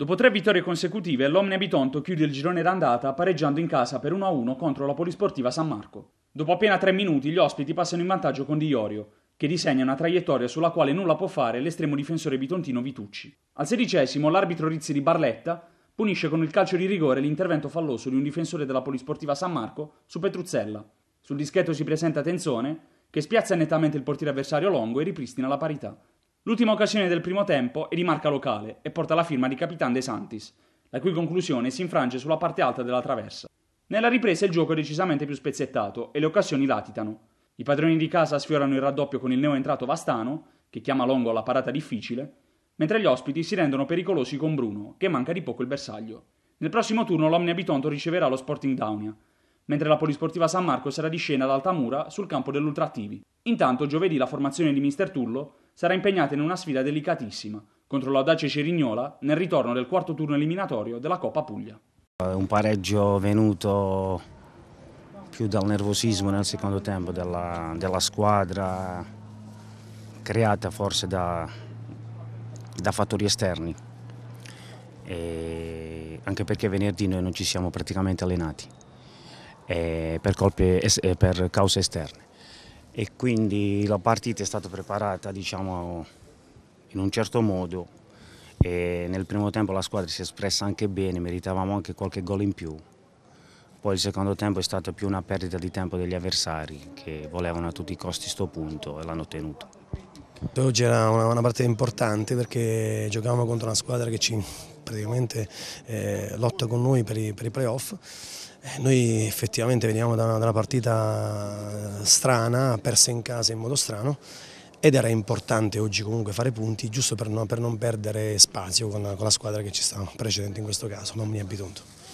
Dopo tre vittorie consecutive, l'Omnia Bitonto chiude il girone d'andata pareggiando in casa per 1-1 contro la Polisportiva San Marco. Dopo appena tre minuti, gli ospiti passano in vantaggio con Di Iorio, che disegna una traiettoria sulla quale nulla può fare l'estremo difensore bitontino Vitucci. Al sedicesimo, l'arbitro Rizzi di Barletta punisce con il calcio di rigore l'intervento falloso di un difensore della Polisportiva San Marco su Petruzzella. Sul dischetto si presenta Tenzone, che spiazza nettamente il portiere avversario Longo e ripristina la parità. L'ultima occasione del primo tempo è di marca locale e porta la firma di Capitan De Santis, la cui conclusione si infrange sulla parte alta della traversa. Nella ripresa il gioco è decisamente più spezzettato e le occasioni latitano. I padroni di casa sfiorano il raddoppio con il neoentrato Vastano, che chiama Longo alla parata difficile, mentre gli ospiti si rendono pericolosi con Bruno, che manca di poco il bersaglio. Nel prossimo turno l'Omnia Bitonto riceverà lo Sporting Downia, mentre la Polisportiva San Marco sarà di scena ad Altamura sul campo dell'Ultrattivi. Intanto giovedì la formazione di Mister Turlo sarà impegnata in una sfida delicatissima contro l'Audace Cerignola nel ritorno del quarto turno eliminatorio della Coppa Puglia. Eh, un pareggio venuto più dal nervosismo nel secondo tempo della, della squadra creata forse da, da fattori esterni e anche perché venerdì noi non ci siamo praticamente allenati eh, per, colpe, eh, per cause esterne e quindi la partita è stata preparata diciamo, in un certo modo e nel primo tempo la squadra si è espressa anche bene, meritavamo anche qualche gol in più. Poi il secondo tempo è stata più una perdita di tempo degli avversari che volevano a tutti i costi sto punto e l'hanno tenuto. Oggi era una, una partita importante perché giocavamo contro una squadra che ci, praticamente eh, lotta con noi per i, per i playoff. Eh, noi effettivamente veniamo da una, da una partita strana, persa in casa in modo strano ed era importante oggi comunque fare punti giusto per non, per non perdere spazio con la, con la squadra che ci sta precedente in questo caso, non mi abitonto.